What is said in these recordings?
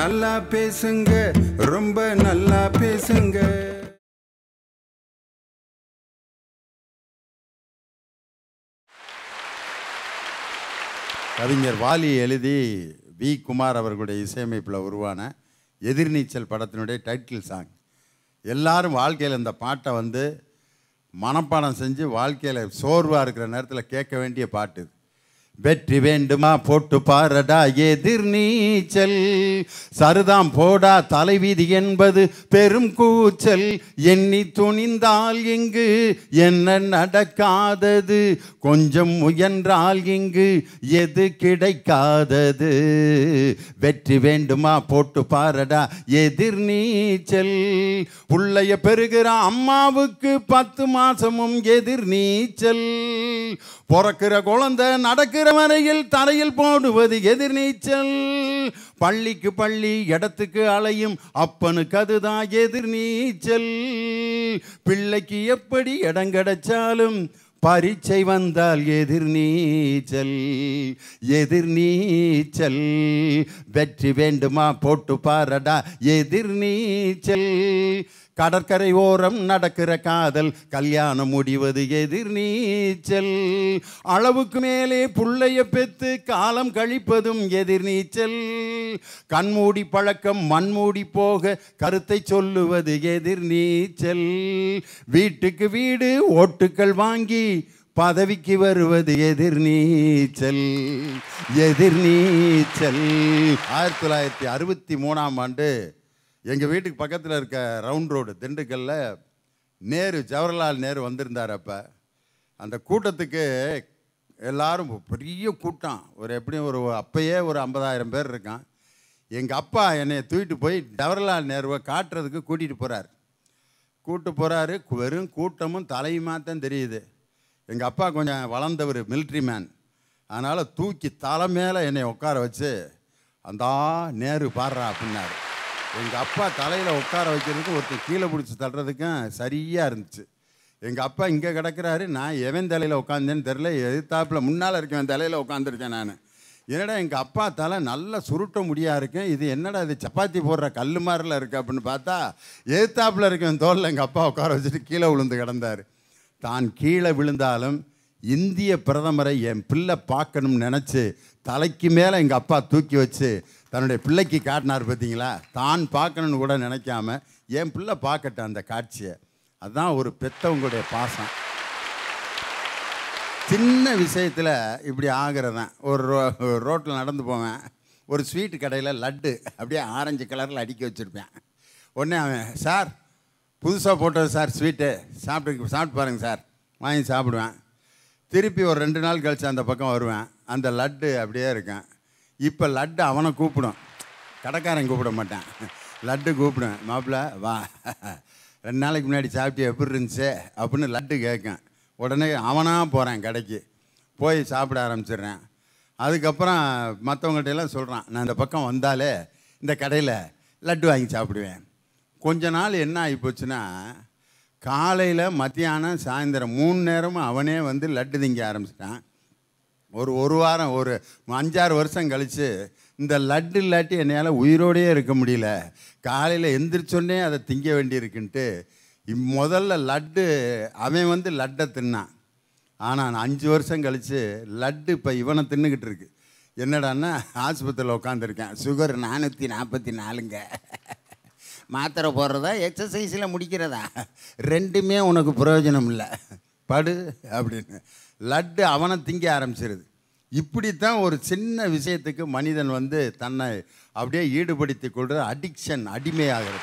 நல்லா பேசுங்க ரொம்ப நல்லா பேசுங்க கவிஞர் வாலி எழுதி வி குமார் அவர்களுடைய இசையமைப்பில் உருவான எதிர்நீச்சல் படத்தினுடைய டைட்டில் சாங் எல்லாரும் வாழ்க்கையில் இந்த பாட்டை வந்து மனப்பாடம் செஞ்சு வாழ்க்கையில் சோர்வாக இருக்கிற நேரத்தில் கேட்க வேண்டிய பாட்டு வெற்றி வேண்டுமா போட்டு பாரடா எதிர் நீச்சல் சருதாம் போடா தலைவிதி என்பது பெரும் கூச்சல் எண்ணி துணிந்தால் இங்கு என்ன நடக்காதது கொஞ்சம் முயன்றால் இங்கு எது கிடைக்காதது வெற்றி வேண்டுமா போட்டு பாரடா எதிர் நீச்சல் உள்ளைய பெறுகிற அம்மாவுக்கு பத்து மாசமும் எதிர் நீச்சல் பிறக்கிற குழந்தை நடக்கிற கடவரையில் தரையில் போடுவது எதிர்நீச்சல் பள்ளிக்கு பள்ளி இடத்துக்கு அலையும் அப்பனுக்கு அதுதான் எதிர்நீச்சல் பிள்ளைக்கு எப்படி இடம் கிடைச்சாலும் பரீட்சை வந்தால் எதிர்நீச்சல் எதிர்நீச்சல் வெற்றி வேண்டுமா போட்டு பாரடா எதிர்நீச்சல் கடற்கரை ஓரம் நடக்கிற காதல் கல்யாணம் முடிவது எதிர் நீச்சல் அளவுக்கு மேலே புள்ளைய பெத்து காலம் கழிப்பதும் எதிர் நீச்சல் கண்மூடி பழக்கம் மண்மூடி போக கருத்தை சொல்லுவது எதிர் நீச்சல் வீட்டுக்கு வீடு ஓட்டுக்கள் வாங்கி பதவிக்கு வருவது எதிர் நீச்சல் எதிர் நீச்சல் ஆயிரத்தி தொள்ளாயிரத்தி அறுபத்தி மூணாம் ஆண்டு எங்கள் வீட்டுக்கு பக்கத்தில் இருக்க ரவுண்ட் ரோடு திண்டுக்கல்ல நேரு ஜவஹர்லால் நேரு வந்திருந்தார் அப்போ அந்த கூட்டத்துக்கு எல்லாரும் பெரிய கூட்டம் ஒரு எப்படியும் ஒரு அப்போயே ஒரு ஐம்பதாயிரம் பேர் இருக்கான் எங்கள் அப்பா என்னை தூக்கிட்டு போய் ஜவஹர்லால் நேருவை காட்டுறதுக்கு கூட்டிகிட்டு போகிறார் கூட்டு போகிறாரு வெறும் கூட்டமும் தலையுமா தான் தெரியுது எங்கள் அப்பா கொஞ்சம் வளர்ந்தவர் மிலிட்ரி மேன் அதனால் தூக்கி தலை மேலே என்னை உட்கார வச்சு அந்தா நேரு பாடுறா அப்படின்னாரு எங்கள் அப்பா தலையில் உட்கார வைக்கிறதுக்கும் ஒருத்தர் கீழே பிடிச்சி தள்ளுறதுக்கும் சரியாக இருந்துச்சு எங்கள் அப்பா இங்கே கிடக்கிறாரு நான் எவன் தலையில் உட்காந்தேன்னு தெரில எதிர்த்தாப்பில் முன்னால் இருக்கேன் தலையில் உட்காந்துருக்கேன் நான் என்னடா எங்கள் அப்பா தலை நல்லா சுருட்ட முடியாக இருக்கேன் இது என்னடா இது சப்பாத்தி போடுற கல் மாதிரில இருக்குது அப்படின்னு பார்த்தா எதிர்த்தாப்பில் இருக்கேன் தோலில் எங்கள் அப்பா உட்கார வச்சுட்டு கீழே விழுந்து கிடந்தார் தான் கீழே விழுந்தாலும் இந்திய பிரதமரை என் பிள்ளை பார்க்கணும்னு நினச்சி தலைக்கு மேலே எங்கள் அப்பா தூக்கி வச்சு தன்னுடைய பிள்ளைக்கு காட்டினார் பார்த்தீங்களா தான் பார்க்கணுன்னு கூட நினைக்காம என் பிள்ளை பார்க்கட்ட அந்த காட்சியை அதுதான் ஒரு பெத்தவங்களுடைய பாசம் சின்ன விஷயத்தில் இப்படி ஆகிறதான் ஒரு ரோ ரோட்டில் நடந்து போவேன் ஒரு ஸ்வீட்டு கடையில் லட்டு அப்படியே ஆரஞ்சு கலரில் அடுக்கி வச்சுருப்பேன் உடனே அவன் சார் புதுசாக போட்டது சார் ஸ்வீட்டு சாப்பிட்டு சாப்பிட்டு பாருங்கள் சார் வாங்கி சாப்பிடுவேன் திருப்பி ஒரு ரெண்டு நாள் கழித்து அந்த பக்கம் வருவேன் அந்த லட்டு அப்படியே இருக்கேன் இப்போ லட்டு அவனை கூப்பிடும் கடைக்காரன் கூப்பிட மாட்டான் லட்டு கூப்பிடுவேன் மாப்பிள்ள வா ரெண்டு நாளைக்கு முன்னாடி சாப்பிட்டு எப்படி இருந்துச்சு அப்படின்னு லட்டு கேட்கேன் உடனே அவனாக போகிறேன் கடைக்கு போய் சாப்பிட ஆரம்பிச்சிடுறேன் அதுக்கப்புறம் மற்றவங்கள்ட்ட எல்லாம் சொல்கிறான் நான் இந்த பக்கம் வந்தாலே இந்த கடையில் லட்டு வாங்கி சாப்பிடுவேன் கொஞ்ச நாள் என்ன ஆகி போச்சுன்னா காலையில் மத்தியானம் சாயந்தரம் மூணு நேரமும் அவனே வந்து லட்டு திங்க ஆரம்பிச்சிட்டான் ஒரு ஒரு வாரம் ஒரு அஞ்சாறு வருஷம் கழித்து இந்த லட்டு இல்லாட்டி என்னையால் உயிரோடையே இருக்க முடியல காலையில் எந்திரிச்சோடனே அதை திங்க வேண்டியிருக்குன்ட்டு முதல்ல லட்டு அவன் வந்து லட்டை தின்னான் ஆனால் நான் அஞ்சு வருஷம் கழித்து லட்டு இப்போ இவனை தின்னுக்கிட்டு இருக்கு என்னடான்னா ஆஸ்பத்திரியில் உட்காந்துருக்கேன் சுகர் நானூற்றி நாற்பத்தி நாலுங்க மாத்திரை போடுறதா எக்ஸசைஸில் முடிக்கிறதா ரெண்டுமே உனக்கு பிரயோஜனம் இல்லை படு அப்படின்னு லட்டு அவனை திங்க ஆரம்பிச்சிருது இப்படித்தான் ஒரு சின்ன விஷயத்துக்கு மனிதன் வந்து தன்னை அப்படியே ஈடுபடுத்தி கொள்கிற அடிக்ஷன் அடிமையாகிறது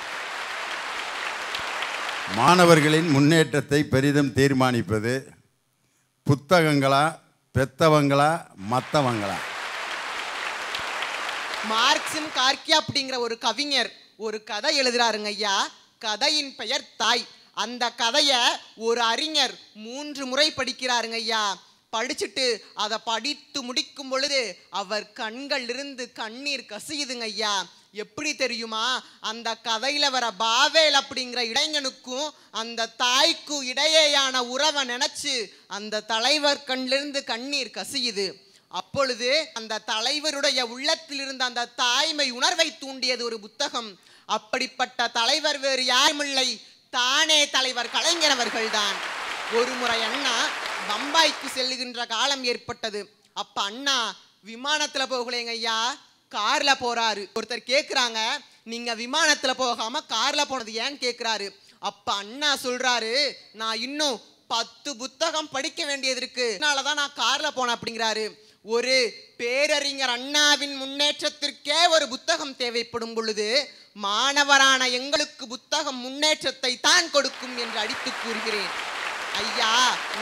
மாணவர்களின் முன்னேற்றத்தை பெரிதும் தீர்மானிப்பது புத்தகங்களா பெத்தவங்களா மற்றவங்களா மார்க்சின் கார்கியா அப்படிங்கிற ஒரு கவிஞர் ஒரு கதை எழுதுறாருங்க ஐயா கதையின் பெயர் தாய் அந்த கதையை ஒரு அறிஞர் மூன்று முறை படிக்கிறாருங்க ஐயா படிச்சுட்டு அதை படித்து முடிக்கும் பொழுது அவர் கண்களிலிருந்து கண்ணீர் கசியுதுங்க ஐயா எப்படி தெரியுமா அந்த கதையில் வர பாவேல் அப்படிங்கிற இளைஞனுக்கும் அந்த தாய்க்கும் இடையேயான உறவை நினச்சி அந்த தலைவர் கண்ணிலிருந்து கண்ணீர் கசியுது அப்பொழுது அந்த தலைவருடைய உள்ளத்தில் இருந்த அந்த தாய்மை உணர்வை தூண்டியது ஒரு புத்தகம் அப்படிப்பட்ட தலைவர் வேறு யாருமில்லை தானே தலைவர் கலைஞர் ஒரு முறை அண்ணா பம்பாய்க்கு செல்லுகின்ற காலம் ஏற்பட்டது அப்ப அண்ணா விமானத்துல போகலேங்க ஐயா கார்ல போறாரு ஒருத்தர் கேக்குறாங்க நீங்க விமானத்துல போகாம கார்ல போனது ஏன்னு கேக்குறாரு அப்ப அண்ணா சொல்றாரு நான் இன்னும் பத்து புத்தகம் படிக்க வேண்டியது இருக்கு அதனாலதான் நான் கார்ல போனேன் அப்படிங்கிறாரு ஒரு பேரறிஞர் அண்ணாவின் முன்னேற்றத்திற்கே ஒரு புத்தகம் தேவைப்படும் பொழுது மாணவரான எங்களுக்கு புத்தகம் முன்னேற்றத்தை தான் கொடுக்கும் என்று அடித்து கூறுகிறேன் ஐயா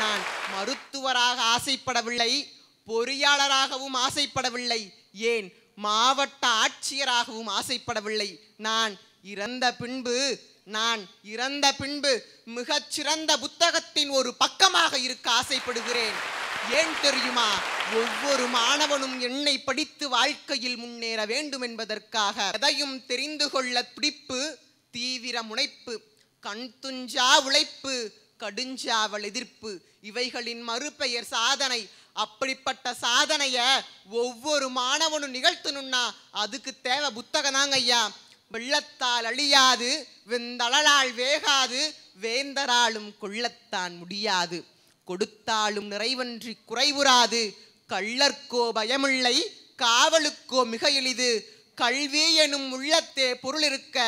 நான் மருத்துவராக ஆசைப்படவில்லை பொறியாளராகவும் ஆசைப்படவில்லை ஏன் மாவட்ட ஆட்சியராகவும் ஆசைப்படவில்லை நான் இறந்த பின்பு நான் இறந்த பின்பு மிகச்சிறந்த புத்தகத்தின் ஒரு பக்கமாக இருக்க ஆசைப்படுகிறேன் ஏன் தெரியுமா ஒவ்வொரு மாணவனும் என்னை படித்து வாழ்க்கையில் முன்னேற வேண்டும் என்பதற்காக எதையும் தெரிந்து கொள்ள பிடிப்பு தீவிர முனைப்பு கண் துஞ்சா உழைப்பு கடுஞ்சாவல் எதிர்ப்பு இவைகளின் மறுபெயர் சாதனை அப்படிப்பட்ட சாதனைய ஒவ்வொரு மாணவனும் நிகழ்த்தணும்னா அதுக்கு தேவை புத்தகம் தாங்க ஐயா வெள்ளத்தால் அழியாது வெந்தளலால் வேகாது வேந்தராலும் கொள்ளத்தான் முடியாது கொடுத்தாலும் நிறைவன்றி குறைவுறாது கள்ளர்க்கோ பயமில்லை காவலுக்கோ மிக எளிது கல்வி எனும் உள்ளத்தே பொருள் இருக்க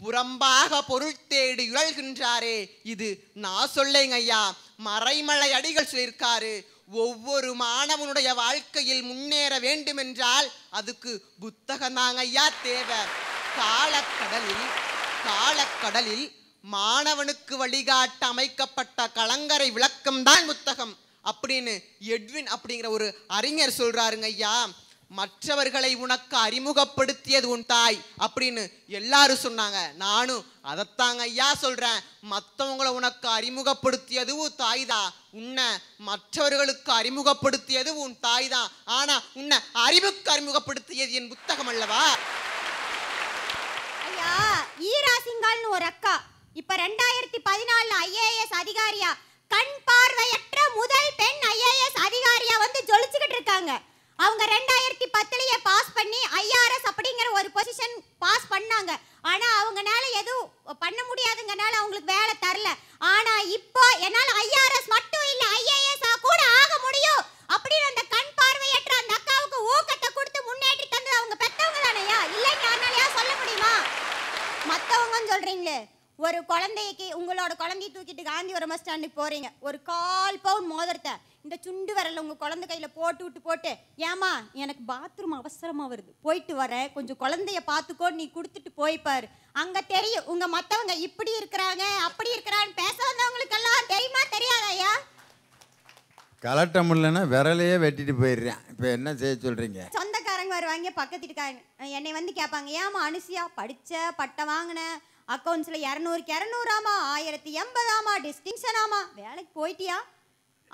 புறம்பாக பொருள் தேடி உழல்கின்றாரே இது நான் சொல்லேங்க ஐயா மறைமலை அடிகள் சொல்லியிருக்காரு ஒவ்வொரு மாணவனுடைய வாழ்க்கையில் முன்னேற வேண்டுமென்றால் அதுக்கு புத்தகம் தாங்க ஐயா தேவை காலக்கடலில் காலக்கடலில் மாணவனுக்கு வழிகாட்ட அமைக்கப்பட்ட கலங்கரை விளக்கம் தான் புத்தகம் அப்படின்னு எட்வின் அப்படிங்கிற ஒரு அறிஞர் சொல்றாருங்க ஐயா மற்றவர்களை உனக்கு அறிமுகப்படுத்தியது உன் தாய் அப்படின்னு எல்லாரும் சொன்னாங்க நானும் அதைத்தாங்க ஐயா சொல்றேன் மற்றவங்களை உனக்கு அறிமுகப்படுத்தியது உன் தாய் தான் உன்னை மற்றவர்களுக்கு அறிமுகப்படுத்தியது உன் தாய் தான் ஆனா உன்னை அறிவுக்கு அறிமுகப்படுத்தியது என் புத்தகம் அல்லவா ஐயா ஒரு அக்கா இப்ப ரெண்டாயிரத்தி பதினாலு ஐஏஎஸ் அதிகாரியா கண் பார்வையற்ற முதல் பெண் ஐஏஎஸ் அதிகாரியா வந்து ஜொலிச்சுக்கிட்டு இருக்காங்க அவங்க ரெண்டாயிரத்தி பத்துலயே பாஸ் பண்ணி ஐஆர்எஸ் அப்படிங்கிற ஒரு பொசிஷன் பாஸ் பண்ணாங்க ஆனா அவங்கனால எதுவும் பண்ண முடியாதுங்கனால அவங்களுக்கு வேலை தரல ஆனா இப்போ காந்திபுரம் பஸ் ஸ்டாண்டு போகிறீங்க ஒரு கால் பவுன் மோதிரத்தை இந்த சுண்டு வரல உங்கள் குழந்தை கையில் போட்டு விட்டு போட்டு ஏமா எனக்கு பாத்ரூம் அவசரமாக வருது போயிட்டு வரேன் கொஞ்சம் குழந்தைய பார்த்துக்கோ நீ கொடுத்துட்டு போய்ப்பார் அங்கே தெரியும் உங்கள் மற்றவங்க இப்படி இருக்கிறாங்க அப்படி இருக்கிறான்னு பேச வந்தவங்களுக்கெல்லாம் தெரியுமா தெரியாதாயா கலட்ட முடியலன்னா விரலையே வெட்டிட்டு போயிடுறேன் இப்போ என்ன செய்ய சொல்கிறீங்க சொந்தக்காரங்க வருவாங்க பக்கத்துக்காரங்க என்னை வந்து கேட்பாங்க ஏமா அனுசியா படித்த பட்டை வாங்கினேன் அக்கௌண்ட்ஸில் இரநூறுக்கு இரநூறாமா ஆயிரத்தி எண்பதாமா டிஸ்டிங்ஷனாமா வேலைக்கு போயிட்டியா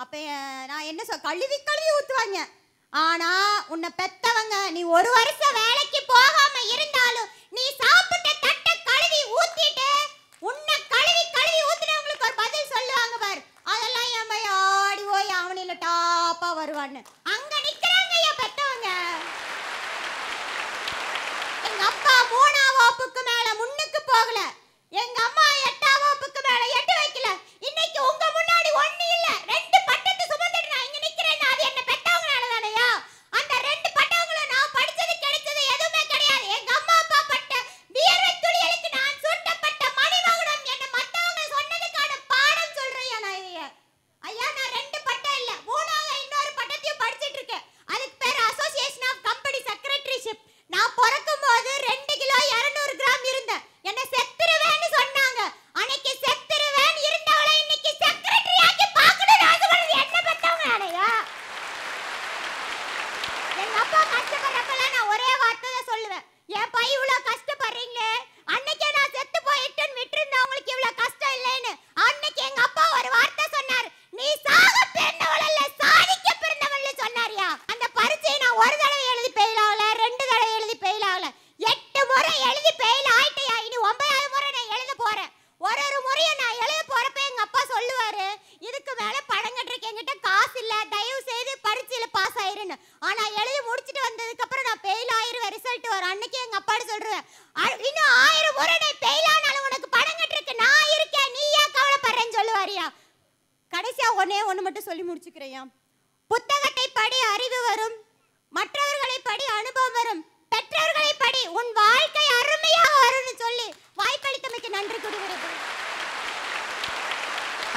அப்போ நான் என்ன சொல் கழுவி கழுவி ஊற்றுவாங்க ஆனால் உன்னை பெத்தவங்க நீ ஒரு வருஷம் வேலைக்கு போகாம இருந்தாலும் நீ சாப்பிட்ட தட்டை கழுவி ஊற்றிட்டு உன்னை கழுவி கழுவி ஊற்றினவங்களுக்கு ஒரு பதில் சொல்லுவாங்க பார் அதெல்லாம் என் பையன் ஆடி போய் அவனில் டாப்பாக வருவான்னு அங்கே நிற்கிறாங்க பெத்தவங்க எங்கள் அப்பா மூணா வாப்புக்கு மேலே முன்னு போகல எங்க அம்மா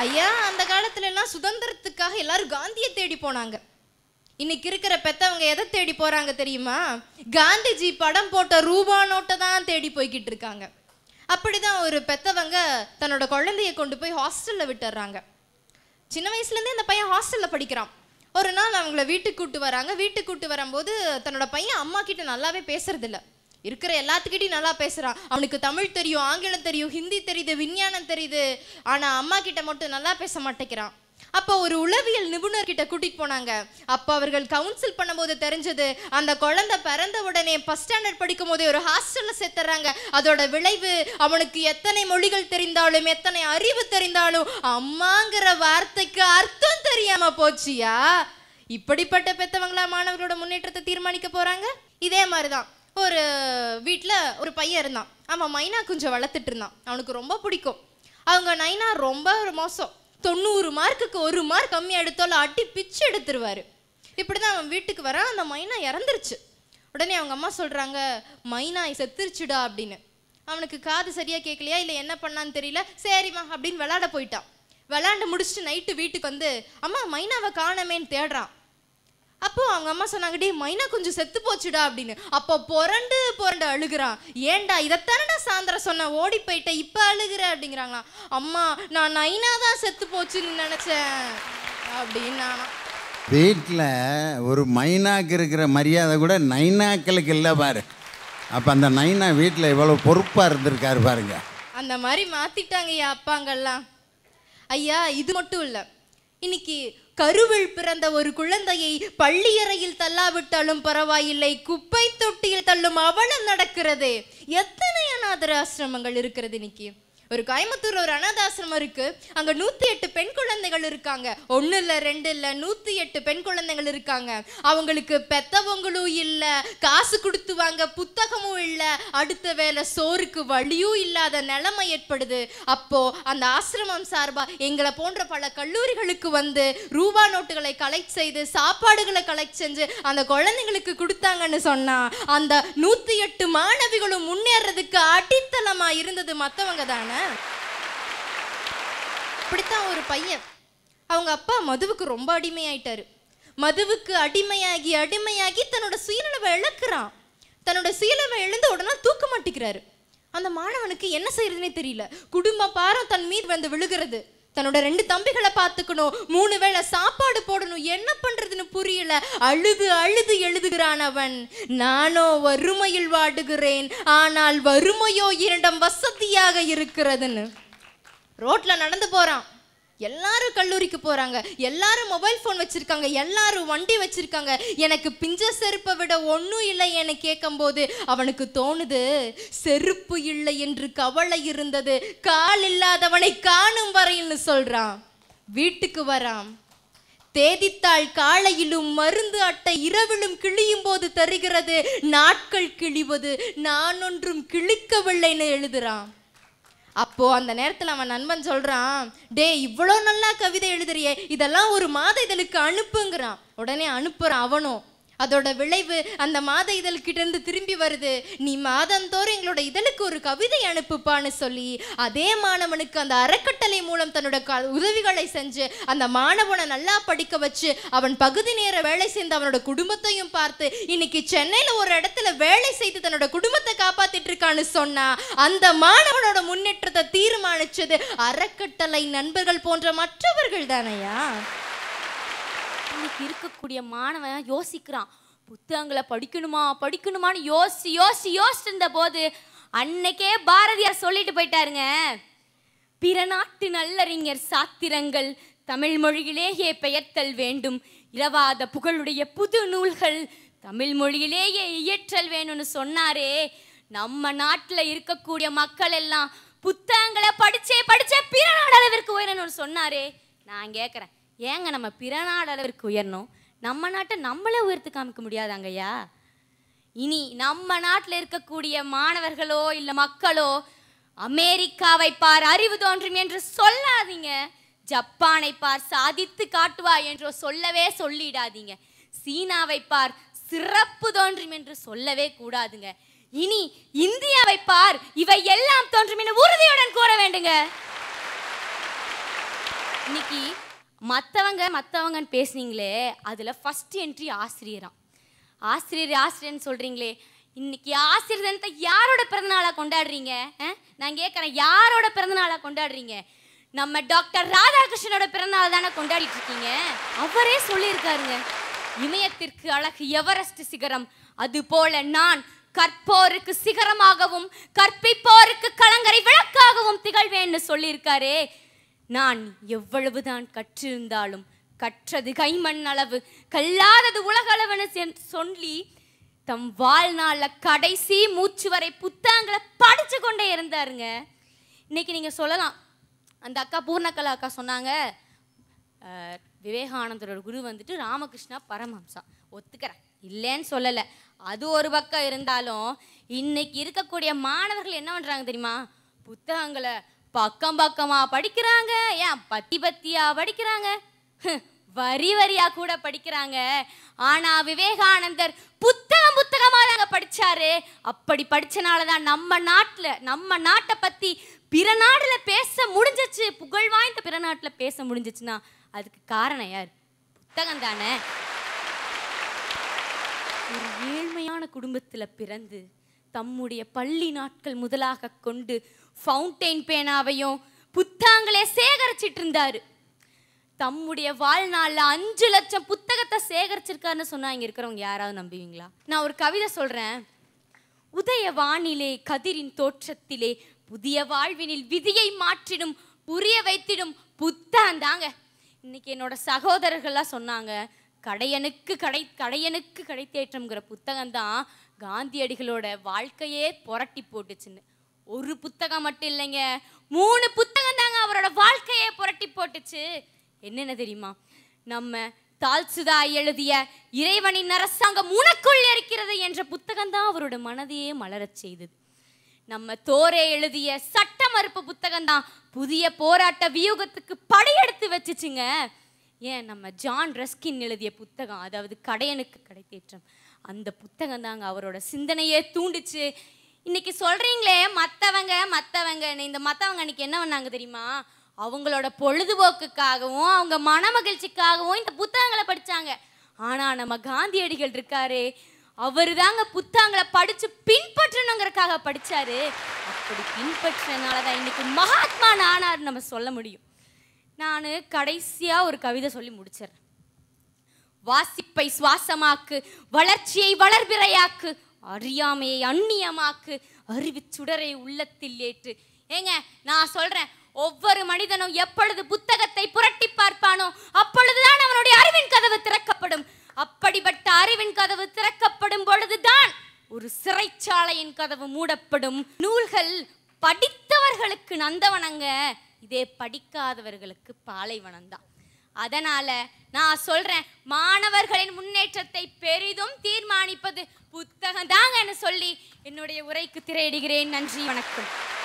ஐயா அந்த காலத்துலலாம் சுதந்திரத்துக்காக எல்லாரும் காந்தியை தேடி போனாங்க இன்னைக்கு இருக்கிற பெத்தவங்க எதை தேடி போகிறாங்க தெரியுமா காந்திஜி படம் போட்ட ரூபா நோட்டை தான் தேடி போய்கிட்டு இருக்காங்க அப்படி தான் ஒரு பெத்தவங்க தன்னோட குழந்தைய கொண்டு போய் ஹாஸ்டலில் விட்டுறாங்க சின்ன வயசுலேருந்தே இந்த பையன் ஹாஸ்டலில் படிக்கிறான் ஒரு நாள் அவங்கள வீட்டுக்கு கூட்டு வராங்க வீட்டுக்கு கூட்டு வரும்போது தன்னோட பையன் அம்மா கிட்ட நல்லாவே இல்லை இருக்கிற எல்லாத்துக்கிட்டையும் நல்லா பேசுகிறான் அவனுக்கு தமிழ் தெரியும் ஆங்கிலம் தெரியும் ஹிந்தி தெரியுது விஞ்ஞானம் தெரியுது ஆனால் அம்மா கிட்ட மட்டும் நல்லா பேச மாட்டேங்கிறான் அப்போ ஒரு உளவியல் நிபுணர்கிட்ட கூட்டிகிட்டு போனாங்க அப்போ அவர்கள் கவுன்சில் பண்ணும்போது தெரிஞ்சது அந்த குழந்தை பிறந்த உடனே ஃபஸ்ட் ஸ்டாண்டர்ட் படிக்கும் போதே ஒரு ஹாஸ்டலில் சேர்த்துறாங்க அதோட விளைவு அவனுக்கு எத்தனை மொழிகள் தெரிந்தாலும் எத்தனை அறிவு தெரிந்தாலும் அம்மாங்கிற வார்த்தைக்கு அர்த்தம் தெரியாமல் போச்சியா இப்படிப்பட்ட பெத்தவங்களா மாணவர்களோட முன்னேற்றத்தை தீர்மானிக்க போகிறாங்க இதே மாதிரி தான் ஒரு வீட்டில் ஒரு பையன் இருந்தான் அவன் மைனா கொஞ்சம் வளர்த்துட்டு இருந்தான் அவனுக்கு ரொம்ப பிடிக்கும் அவங்க நைனா ரொம்ப ஒரு மோசம் தொண்ணூறு மார்க்குக்கு ஒரு மார்க் கம்மியாக எடுத்தாலும் அட்டி பிச்சு எடுத்துருவார் இப்படி தான் அவன் வீட்டுக்கு வரான் அந்த மைனா இறந்துருச்சு உடனே அவங்க அம்மா சொல்கிறாங்க மைனா செத்துருச்சுடா அப்படின்னு அவனுக்கு காது சரியாக கேட்கலையா இல்லை என்ன பண்ணான்னு தெரியல சரிம்மா அப்படின்னு விளாட போயிட்டான் விளாண்டு முடிச்சுட்டு நைட்டு வீட்டுக்கு வந்து அம்மா மைனாவை காணமேன்னு தேடுறான் அப்போ அவங்க அம்மா சொன்னாங்க டே மைனா கொஞ்சம் செத்து போச்சுடா அப்படின்னு அப்போ புரண்டு புரண்டு அழுகிறான் ஏண்டா இதைத்தானடா சாயந்தரம் சொன்ன ஓடி போயிட்டேன் இப்போ அழுகிற அப்படிங்கிறாங்களா அம்மா நான் நைனா தான் செத்து போச்சுன்னு நினச்சேன் அப்படின்னு வீட்டில் ஒரு மைனாக்கு இருக்கிற மரியாதை கூட நைனாக்களுக்கு இல்லை பாரு அப்போ அந்த நைனா வீட்டில் இவ்வளோ பொறுப்பாக இருந்திருக்காரு பாருங்க அந்த மாதிரி மாற்றிட்டாங்க ஐயா அப்பாங்கள்லாம் ஐயா இது மட்டும் இல்லை இன்னைக்கு கருவில் பிறந்த ஒரு குழந்தையை பள்ளியறையில் தள்ளாவிட்டாலும் பரவாயில்லை குப்பை தொட்டியில் தள்ளும் அவலம் நடக்கிறது எத்தனை அநாதர ஆசிரமங்கள் இருக்கிறது இன்னைக்கு ஒரு கோயம்புத்தூர் ஒரு அனாதாசிரமம் இருக்கு அங்க நூத்தி எட்டு பெண் குழந்தைகள் இருக்காங்க ஒன்னு இல்ல ரெண்டு இல்ல நூத்தி எட்டு பெண் குழந்தைகள் இருக்காங்க அவங்களுக்கு பெத்தவங்களும் இல்ல காசு கொடுத்து வாங்க புத்தகமும் இல்ல அடுத்த வேலை சோறுக்கு வழியும் இல்லாத நிலைமை ஏற்படுது அப்போ அந்த ஆசிரமம் சார்பா எங்களை போன்ற பல கல்லூரிகளுக்கு வந்து ரூபா நோட்டுகளை கலெக்ட் செய்து சாப்பாடுகளை கலெக்ட் செஞ்சு அந்த குழந்தைங்களுக்கு கொடுத்தாங்கன்னு சொன்னா அந்த நூத்தி எட்டு மாணவிகளும் முன்னேறதுக்கு அடித்தளமா இருந்தது மத்தவங்க தானே இப்படித்தான் ஒரு பையன் அவங்க அப்பா மதுவுக்கு ரொம்ப அடிமையாயிட்டாரு மதுவுக்கு அடிமையாகி அடிமையாகி தன்னோட சுயநலவை இழக்கிறான் தன்னோட சுயநலவை எழுந்து உடனே தூக்க மாட்டிக்கிறாரு அந்த மாணவனுக்கு என்ன செய்யறதுன்னே தெரியல குடும்ப பாரம் தன் மீது வந்து விழுகிறது தன்னோட ரெண்டு தம்பிகளை பார்த்துக்கணும் மூணு வேளை சாப்பாடு போடணும் என்ன பண்றதுன்னு புரியல அழுது அழுது எழுதுகிறான் அவன் நானோ வறுமையில் வாடுகிறேன் ஆனால் வறுமையோ இரண்டம் வசதியாக இருக்கிறதுன்னு ரோட்ல நடந்து போறான் எல்லாரும் கல்லூரிக்கு போகிறாங்க எல்லாரும் மொபைல் ஃபோன் வச்சுருக்காங்க எல்லாரும் வண்டி வச்சுருக்காங்க எனக்கு பிஞ்ச செருப்பை விட ஒன்றும் இல்லை என கேட்கும்போது அவனுக்கு தோணுது செருப்பு இல்லை என்று கவலை இருந்தது கால் இல்லாதவனை காணும் வரையில்னு சொல்கிறான் வீட்டுக்கு வரான் தேதித்தாள் காலையிலும் மருந்து அட்டை இரவிலும் கிழியும் போது தருகிறது நாட்கள் கிழிவது நான் ஒன்றும் கிழிக்கவில்லைன்னு எழுதுறான் அப்போ அந்த நேரத்தில் அவன் நண்பன் சொல்றான் டே இவ்வளோ நல்லா கவிதை எழுதுறியே இதெல்லாம் ஒரு மாத இதழுக்கு அனுப்புங்கிறான் உடனே அனுப்புற அவனும் அதோட விளைவு அந்த மாத இருந்து திரும்பி வருது நீ மாதந்தோறும் எங்களோட இதழுக்கு ஒரு கவிதை அனுப்புப்பான்னு சொல்லி அதே மாணவனுக்கு அந்த அறக்கட்டளை மூலம் தன்னோட க உதவிகளை செஞ்சு அந்த மாணவனை நல்லா படிக்க வச்சு அவன் பகுதி நேர வேலை செய்து அவனோட குடும்பத்தையும் பார்த்து இன்னைக்கு சென்னையில் ஒரு இடத்துல வேலை செய்து தன்னோட குடும்பத்தை காப்பாத்திட்டு இருக்கான்னு சொன்னா அந்த மாணவனோட முன்னேற்றத்தை தீர்மானிச்சது அறக்கட்டளை நண்பர்கள் போன்ற மற்றவர்கள் தானையா இன்னைக்கு இருக்கக்கூடிய மாணவன் யோசிக்கிறான் புத்தகங்களை படிக்கணுமா படிக்கணுமான்னு யோசி யோசி யோசிச்சிருந்த போது அன்னைக்கே பாரதியார் சொல்லிட்டு போயிட்டாருங்க பிற நாட்டு நல்லறிஞர் சாத்திரங்கள் தமிழ் மொழியிலேயே பெயர்த்தல் வேண்டும் இரவாத புகழுடைய புது நூல்கள் தமிழ் மொழியிலேயே இயற்றல் வேணும்னு சொன்னாரே நம்ம நாட்டில் இருக்கக்கூடிய மக்கள் எல்லாம் புத்தகங்களை படிச்சே படிச்சே பிற நாடு அளவிற்கு உயரணும்னு சொன்னாரே நான் கேட்குறேன் ஏங்க நம்ம பிற நாடு அளவிற்கு உயரணும் நம்ம நாட்டை நம்மளே உயர்த்து காமிக்க முடியாது அங்கையா இனி நம்ம நாட்டில் இருக்கக்கூடிய மாணவர்களோ இல்லை மக்களோ அமெரிக்காவை பார் அறிவு தோன்றும் என்று சொல்லாதீங்க ஜப்பானை பார் சாதித்து காட்டுவா என்றோ சொல்லவே சொல்லிடாதீங்க சீனாவை பார் சிறப்பு தோன்றும் என்று சொல்லவே கூடாதுங்க இனி இந்தியாவை பார் இவை எல்லாம் தோன்றும் என உறுதியுடன் கூற வேண்டுங்க இன்னைக்கு மற்றவங்க மற்றவங்கன்னு பேசுனீங்களே அதில் ஃபஸ்ட் என்ட்ரி ஆசிரியராம் ஆசிரியர் ஆசிரியர்னு சொல்கிறீங்களே இன்னைக்கு ஆசிரியர் தினத்தை யாரோட பிறந்தநாளாக கொண்டாடுறீங்க நான் கேட்குறேன் யாரோட பிறந்தநாளாக கொண்டாடுறீங்க நம்ம டாக்டர் ராதாகிருஷ்ணனோட பிறந்தநாள் தானே கொண்டாடிட்டு இருக்கீங்க அவரே சொல்லியிருக்காருங்க இமயத்திற்கு அழகு எவரெஸ்ட் சிகரம் அது போல நான் கற்போருக்கு சிகரமாகவும் கற்பிப்போருக்கு கலங்கரை விளக்காகவும் திகழ்வேன்னு சொல்லியிருக்காரே நான் எவ்வளவுதான் கற்றிருந்தாலும் கற்றது கைமண் அளவு கல்லாதது உலகளவன சொல்லி தம் வாழ்நாள கடைசி மூச்சு வரை புத்தகங்களை படிச்சு கொண்டே இருந்தாருங்க இன்னைக்கு நீங்க சொல்லலாம் அந்த அக்கா பூர்ணக்கலா அக்கா சொன்னாங்க விவேகானந்தரோட குரு வந்துட்டு ராமகிருஷ்ணா பரமஹம்சா ஒத்துக்கிறேன் இல்லைன்னு சொல்லலை அது ஒரு பக்கம் இருந்தாலும் இன்னைக்கு இருக்கக்கூடிய மாணவர்கள் என்ன பண்ணுறாங்க தெரியுமா புத்தகங்களை பக்கம் பக்கமா படிக்கிறாங்க ஏன் பத்தி பத்தியா படிக்கிறாங்க வரி வரியா கூட படிக்கிறாங்க ஆனா விவேகானந்தர் புத்தகம் புத்தகமா தாங்க படிச்சாரு அப்படி படிச்சனால தான் நம்ம நாட்டுல நம்ம நாட்டை பத்தி பிற நாடுல பேச முடிஞ்சிச்சு புகழ் வாய்ந்த பிற நாட்டுல பேச முடிஞ்சிச்சுன்னா அதுக்கு காரணம் யார் புத்தகம் தானே ஒரு ஏழ்மையான குடும்பத்துல பிறந்து தம்முடைய பள்ளி நாட்கள் முதலாக கொண்டு ஃபவுண்டெயின் பேனாவையும் புத்தகங்களே சேகரிச்சிட்டு இருந்தாரு தம்முடைய வாழ்நாளில் அஞ்சு லட்சம் புத்தகத்தை சேகரிச்சிருக்காருன்னு சொன்னா இங்கே இருக்கிறவங்க யாராவது நம்புவீங்களா நான் ஒரு கவிதை சொல்கிறேன் உதய வானிலே கதிரின் தோற்றத்திலே புதிய வாழ்வினில் விதியை மாற்றிடும் புரிய வைத்திடும் புத்தகம் தாங்க இன்னைக்கு என்னோட சகோதரர்கள்லாம் சொன்னாங்க கடையனுக்கு கடை கடையனுக்கு கடைத்தேற்றம்ங்கிற புத்தகம் தான் காந்தியடிகளோட வாழ்க்கையே புரட்டி போட்டுச்சுன்னு ஒரு புத்தகம் மட்டும் இல்லைங்க மூணு புத்தகம் தாங்க அவரோட வாழ்க்கையை புரட்டி போட்டுச்சு என்னென்ன தெரியுமா நம்ம தால்சுதா எழுதிய இறைவனின் அரசாங்கம் உனக்குள் இருக்கிறது என்ற புத்தகம் தான் அவரோட மனதையே மலரச் செய்தது நம்ம தோரே எழுதிய சட்ட மறுப்பு புத்தகம் தான் புதிய போராட்ட வியூகத்துக்கு படையெடுத்து வச்சுச்சுங்க ஏன் நம்ம ஜான் ரஸ்கின் எழுதிய புத்தகம் அதாவது கடையனுக்கு கடைத்தேற்றம் அந்த புத்தகம் தாங்க அவரோட சிந்தனையே தூண்டுச்சு இன்னைக்கு சொல்கிறீங்களே மற்றவங்க மற்றவங்க இந்த மற்றவங்க அன்னைக்கு என்ன பண்ணாங்க தெரியுமா அவங்களோட பொழுதுபோக்குக்காகவும் அவங்க மன மகிழ்ச்சிக்காகவும் இந்த புத்தகங்களை படித்தாங்க ஆனால் நம்ம காந்தியடிகள் இருக்காரு அவர் தாங்க புத்தகங்களை படித்து பின்பற்றணுங்கிறக்காக படித்தாரு அப்படி பின்பற்றினால தான் இன்றைக்கி மகாத்மா நானார் நம்ம சொல்ல முடியும் நான் கடைசியாக ஒரு கவிதை சொல்லி முடிச்சிடுறேன் வாசிப்பை சுவாசமாக்கு வளர்ச்சியை வளர்பிறையாக்கு அறியாமையை அந்நியமாக்கு சுடரை உள்ளத்தில் ஏற்று ஏங்க நான் சொல்றேன் ஒவ்வொரு மனிதனும் எப்பொழுது புத்தகத்தை புரட்டி பார்ப்பானோ அப்பொழுதுதான் அவனுடைய அறிவின் கதவு திறக்கப்படும் அப்படிப்பட்ட அறிவின் கதவு திறக்கப்படும் பொழுதுதான் ஒரு சிறைச்சாலையின் கதவு மூடப்படும் நூல்கள் படித்தவர்களுக்கு நந்தவனங்க இதே படிக்காதவர்களுக்கு பாலைவனம்தான் அதனால நான் சொல்றேன் மாணவர்களின் முன்னேற்றத்தை பெரிதும் தீர்மானிப்பது புத்தகம் தாங்கன்னு சொல்லி என்னுடைய உரைக்கு திரையிடுகிறேன் நன்றி வணக்கம்